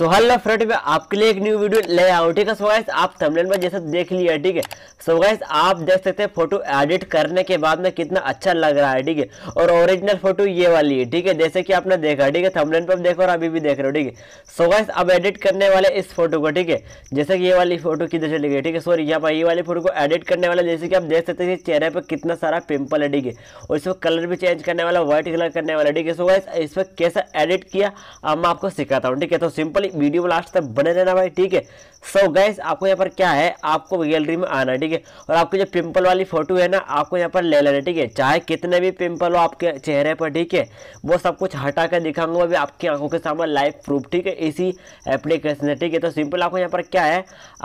so hello friend में आपके लिए एक न्यू वीडियो ले ठीक है सो गाइस आप थंबनेल में जैसे देख लिया ठीक है सो गाइस आप देख सकते हैं फोटो एडिट करने के बाद में कितना अच्छा लग रहा है ठीक है और ओरिजिनल फोटो ये वाली है ठीक है जैसे कि आपने देखा ठीक है थंबनेल पर देखो और अभी भी देख रहे हो ठीक है सो गाइस अब एडिट करने वाले इस फोटो को ठीक है जैसे कि ये वाली फोटो किधर चली गई ठीक है सॉरी यहाँ पर ये वाली फोटो को एडिट करने वाला जैसे कि आप देख सकते हैं चेहरे पर कितना सारा पिंपल है ठीक है और इसको कलर भी चेंज करने वाला व्हाइट कलर करने वाला ठीक है सो गाइस इस पर कैसा एडिट किया अब मैं आपको सिखाता हूँ ठीक है तो सिंपल वीडियो में लास्ट तक बने रहना भाई ठीक है सो so गैस आपको यहाँ पर क्या है आपको गैलरी में आना है ठीक है और आपकी जो पिंपल वाली फोटो है ना आपको यहाँ पर ले लेना ठीक है चाहे कितने भी पिंपल हो आपके चेहरे पर ठीक है वो सब कुछ हटा कर दिखाऊंगा अभी आपकी आंखों के सामने लाइव प्रूफ ठीक है इसी एप्लीकेशन है ठीक है तो सिंपल आपको यहाँ पर क्या है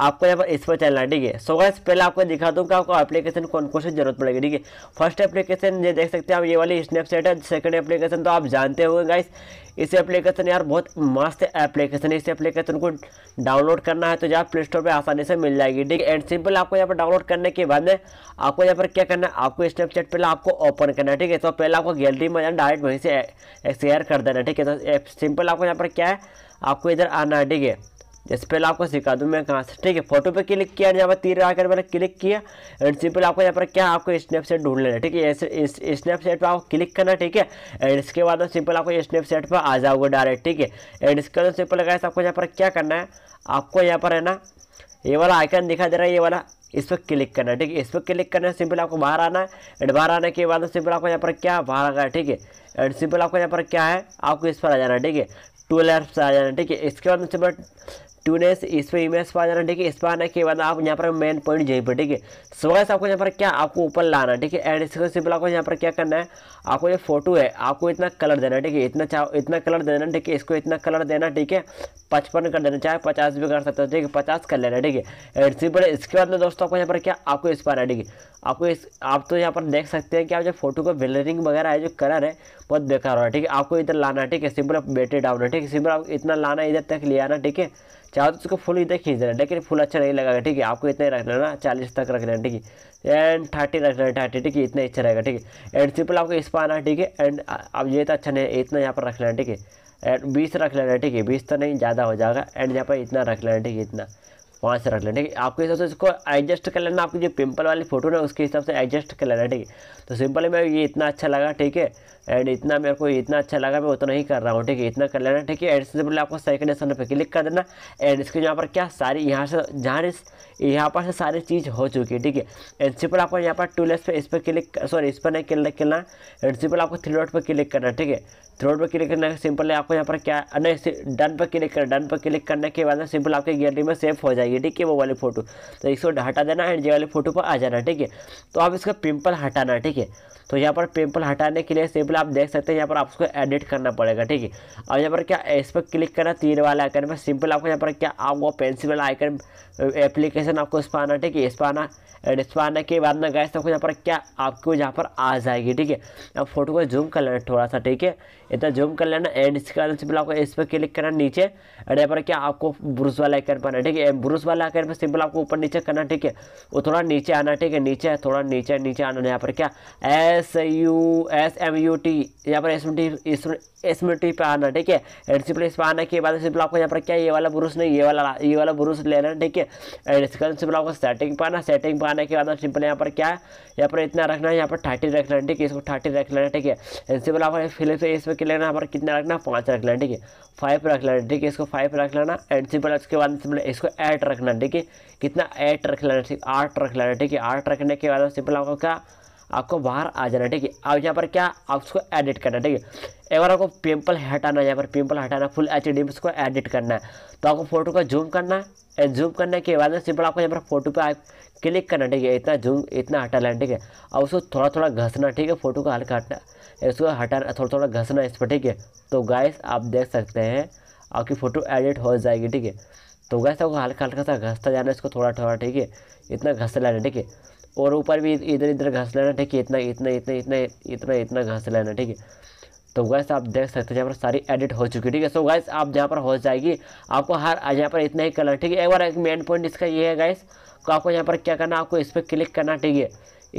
आपको यहाँ पर इस पर चलना है ठीक है सो गैस पहले आपको दिखा दूँ कि आपको एप्लीकेशन कौन कौन सी जरूरत पड़ेगी ठीक है फर्स्ट एप्लीकेशन ये देख सकते हैं आप ये वाली स्नैपचैट है सेकेंड एप्लीकेशन तो आप जानते होंगे गाइस इस एप्लीकेशन यार बहुत मस्त एप्लीकेशन है इस एप्लीकेशन को डाउनलोड करना है तो सकते यहाँ प्ले स्टोर पर आसानी से मिल जाएगी ठीक है एंड सिंपल आपको यहाँ पर डाउनलोड करने के बाद में आपको यहाँ पर क्या करना है आपको स्नैपचैट पहले आपको ओपन करना है ठीक है तो पहले आपको गैलरी में जाना डायरेक्ट वहीं से शेयर कर देना ठीक है तो सिंपल आपको यहाँ पर क्या है आपको इधर आना है ठीक है जैसे पहले आपको सिखा दूँ मैं कहाँ से ठीक है फोटो पे क्लिक किया यहाँ पर तीर आकर मैंने क्लिक किया एंड सिंपल आपको यहाँ पर क्या आपको स्नैपसेट ढूंढ लेना ठीक है ऐसे इस पर आपको क्लिक करना ठीक है एंड इसके बाद सिंपल आपको स्नैपशेट पर आ जाओगे डायरेक्ट ठीक है एंड इसके बाद सिंपल लगाया आपको यहाँ पर क्या करना है आपको यहाँ पर है ना ये वाला आइकन दिखा दे रहा है ये वाला इस पर क्लिक करना है ठीक है इस पर क्लिक करना है सिंपल आपको बाहर आना है एंड बाहर आने के बाद सिंपल आपको यहाँ पर क्या बाहर आ गया ठीक है एंड सिंपल आपको यहाँ पर क्या है आपको इस पर आ जाना है ठीक है टू लेफ्ट आ जाना है ठीक है इसके बाद सिंपल ट्यूनेस इस पर इमेज पर जाना ठीक है इस पर आने के बाद आप यहाँ पर मेन पॉइंट यहीं पर ठीक है सुबह से आपको यहाँ पर क्या आपको ऊपर लाना है ठीक है एंड इसको सिंपल आपको यहाँ पर क्या करना है आपको ये फोटो है आपको इतना कलर देना है ठीक है इतना चाहो इतना कलर देना ठीक है इसको इतना कलर देना ठीक है पचपन कर देना चाहे पचास भी कर सकते हो ठीक है पचास कर लेना ठीक है एंड सिंपल इसके बाद में दोस्तों आपको यहाँ पर क्या आपको इस पर आना ठीक है आपको इस आप तो यहाँ पर देख सकते हैं कि आप जो फोटो का वेलरिंग वगैरह है जो कलर है बहुत बेकार हो रहा है ठीक है आपको इधर लाना ठीक है सिंपल बैटरी डाउन है ठीक है सिंपल आप इतना लाना इधर तक ले आना ठीक है चाहो तो उसको फुल इधर खींच देना लेकिन फुल अच्छा नहीं लगा ठीक है आपको इतना ही रख लेना चालीस तक रख लेना ठीक है एंड थर्टी रख लेना थर्टी ठीक है इतना अच्छा रहेगा ठीक है एंड सिंपल आपको इस पर आना ठीक है एंड अब ये तो अच्छा नहीं है इतना यहाँ पर रख लेना ठीक है एंड बीस रख लेना ठीक है बीस तो नहीं ज़्यादा हो जाएगा एंड यहाँ पर इतना रख लेना ठीक है इतना वहाँ से रख लेना ठीक है आपके हिसाब से इसको एडजस्ट कर लेना आपकी जो पिंपल वाली फ़ोटो ना उसके हिसाब से एडजस्ट कर लेना ठीक है तो सिंपल मैं ये इतना अच्छा लगा ठीक है एंड इतना मेरे को इतना अच्छा लगा मैं उतना ही कर रहा हूँ ठीक है इतना कर लेना ठीक है एंड सिंपल आपको सेकंड ऑप्शन पर क्लिक कर देना एंड इसके यहाँ पर क्या सारी यहाँ से जहाँ यहाँ पर से सारी चीज़ हो चुकी है ठीक है एंड सिंपल आपको यहाँ पर टू लेस पर इस पर क्लिक सॉरी इस पर नहीं क्लिक करना एंड सिंपल आपको थ्री डॉट पर क्लिक करना ठीक है थ्री डॉट पर क्लिक करना सिंपल आपको यहाँ पर क्या नहीं डन पर क्लिक करना डन पर क्लिक करने के बाद सिंपल आपके गैलरी में सेव हो जाए जाएगी ठीक है वो वाली फोटो तो इसको हटा देना एंड ये वाली फोटो पर आ जाना ठीक है तो आप इसका पिम्पल हटाना ठीक है तो यहाँ पर पिम्पल हटाने के लिए सिंपल आप देख सकते हैं यहाँ पर आपको एडिट करना पड़ेगा ठीक है अब यहाँ पर क्या इस पर क्लिक करना तीन वाले आइकन पर सिंपल आपको यहाँ पर क्या आपको पेंसिल वाला आइकन एप्लीकेशन आपको इस पर आना ठीक है इस पर आना एंड इस पर आने के बाद ना गए आपको यहाँ पर क्या आपको यहाँ पर आ जाएगी ठीक है अब फोटो को जूम कर लेना थोड़ा सा ठीक है इतना जूम कर लेना एंड इसके बाद सिंपल आपको इस पर क्लिक करना नीचे एंड यहाँ पर क्या आपको ब्रुज वाला आइकन पर ठीक है ब्रुश क्रूस वाला आकर में सिंपल आपको ऊपर नीचे करना ठीक है वो थोड़ा नीचे आना ठीक है नीचे थोड़ा नीचे नीचे आना यहाँ पर क्या S U S M U T यहाँ पर एस एम टी एसमिटी पे आना ठीक है एंड सिंपल इस पे आने के बाद सिंपल आपको यहाँ पर क्या ये वाला ब्रूस नहीं ये वाला ये वाला ब्रूस लेना है ठीक है एंड इसका सिंपल आपको सेटिंग पे आना सेटिंग पे आने के बाद सिंपल यहाँ पर क्या है यहाँ पर इतना रखना है यहाँ पर थर्टी रखना है ठीक है इसको थर्टी रख लेना ठीक है एंड सिंपल आपको फिलिप से इसमें क्या लेना यहाँ पर कितना रखना है पाँच रख लेना ठीक है फाइव रख लेना ठीक है इसको फाइव रख लेना एंड सिंपल उसके बाद सिंपल इसको एट रखना ठीक है कितना एट रख लेना ठीक आठ रख लेना ठीक है आठ रखने के बाद सिंपल आपको क्या आपको बाहर आ जाना ठीक है अब यहाँ पर क्या आप उसको एडिट करना ठीक है एक बार आपको पिम्पल हटाना है यहाँ पर पिम्पल हटाना फुल एच डी में उसको एडिट करना है तो आपको फोटो का जूम करना है जूम करने के बाद सिंपल आपको यहाँ पर फोटो पर आप क्लिक करना ठीक है इतना जूम इतना हटा लेना ठीक है और उसको थोड़ा थोड़ा घसना ठीक है फोटो का हल्का हटना इसको हटाना थोड़ा थोड़ा घसना इस पर ठीक है तो गाइस आप देख सकते हैं आपकी फ़ोटो एडिट हो जाएगी ठीक है तो गैस आपको हल्का हल्का सा घसता जाना इसको थोड़ा थोड़ा ठीक है इतना घसता लेना ठीक है और ऊपर भी इधर इधर घास लेना ठीक है इतना इतना इतना इतना इतना इतना घास लेना ठीक है तो गैस आप देख सकते हैं यहाँ पर सारी एडिट हो चुकी है ठीक है सो गैस आप जहाँ पर हो जाएगी आपको हर यहाँ पर इतना ही कलर ठीक है एक बार एक मेन पॉइंट इसका ये है गैस तो आपको यहाँ पर क्या करना आपको इस पर क्लिक करना ठीक है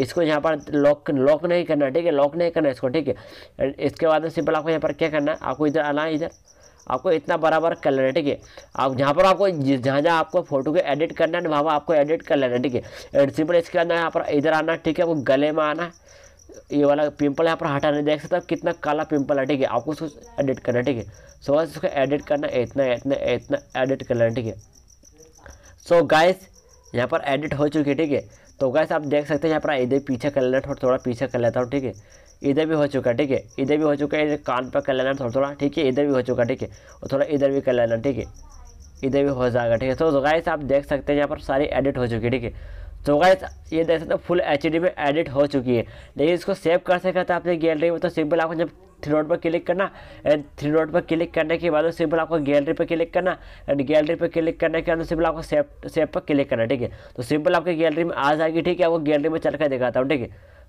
इसको यहाँ पर लॉक लॉक नहीं करना ठीक है लॉक नहीं करना इसको ठीक है इसके बाद सिंपल आपको यहाँ पर क्या करना आपको इधर आना इधर आपको इतना बराबर कर लेना ठीक है आप जहाँ पर आपको जहाँ जहाँ आपको फोटो को एडिट करना है वहाँ पर आपको एडिट कर लेना ठीक है एडिट सिंपल इसके अंदर यहाँ पर इधर आना ठीक है आपको गले में आना ये वाला पिंपल यहाँ पर हटा नहीं देख सकते कितना काला पिंपल है ठीक है आपको उसको एडिट करना ठीक है सो बस उसको एडिट करना इतना इतना इतना एडिट कर लेना ठीक है सो गाइस यहाँ पर एडिट हो चुकी है ठीक है तो गैस आप देख सकते हैं यहाँ पर इधर पीछे कर लेना थोड़ा थोड़ा पीछे कर लेता हूँ ठीक है इधर भी हो चुका है ठीक है इधर भी हो चुका है कान पर कर लेना थोड़ा थोड़ा ठीक है इधर भी हो चुका है ठीक है और थोड़ा इधर भी कर लेना ठीक है इधर भी हो जाएगा ठीक है तो गैस आप देख सकते हैं यहाँ पर सारी एडिट हो चुकी है ठीक है तो गैस ये देख सकते हो फुल एच में एडिट हो चुकी है लेकिन इसको सेव कर सकते हैं तो आपने गैलरी में तो सिंपल आपको जब थ्री डॉट पर क्लिक करना एंड थ्री डॉट पर क्लिक करने के बाद सिंपल आपको गैलरी पर क्लिक करना एंड गैलरी पर क्लिक करने के बाद सिंपल आपको सेव सेव पर क्लिक करना ठीक है तो सिंपल आपकी गैलरी में आ जाएगी ठीक है आपको गैलरी में चल कर दिखाता हूँ ठीक है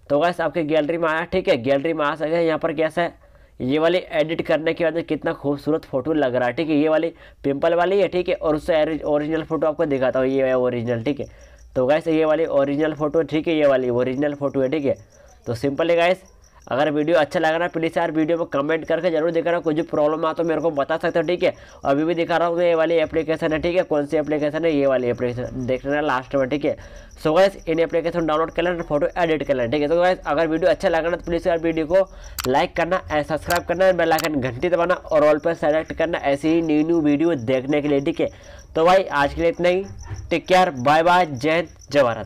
तो गैस आपके गैलरी में आया ठीक है गैलरी में आ सके यहाँ पर कैसा है ये वाली एडिट करने के बाद कितना खूबसूरत फोटो लग रहा है ठीक है ये वाली पिंपल वाली है ठीक है और उससे ओरिजिनल फोटो आपको दिखाता हूँ ये ओरिजिनल ठीक है तो गैस ये वाली ओरिजिनल फोटो ठीक है ये वाली ओरिजिनल फोटो है ठीक है तो सिंपल है गैस अगर वीडियो अच्छा लग रहा है प्लीज़ यार वीडियो में कमेंट करके जरूर दिखा रहा हूँ कुछ भी प्रॉब्लम आ तो मेरे को बता सकते हो ठीक है अभी भी दिखा रहा हूँ ये वाली एप्लीकेशन है ठीक है कौन सी एप्लीकेशन है ये वाली एप्लीकेशन देख लेना लास्ट में ठीक है so gas in application download कर लेना फोटो एडिट कर लेना ठीक है तो गैस अगर वीडियो अच्छा लग रहा है तो प्लीज़ यार वीडियो को लाइक करना एंड सब्सक्राइब करना बेल आइकन घंटी दबाना और ऑल पर सेलेक्ट करना ऐसी ही न्यू न्यू वीडियो देखने के लिए ठीक है तो भाई आज के लिए इतना ही टेक केयर बाय बाय जय हिंद जय भारत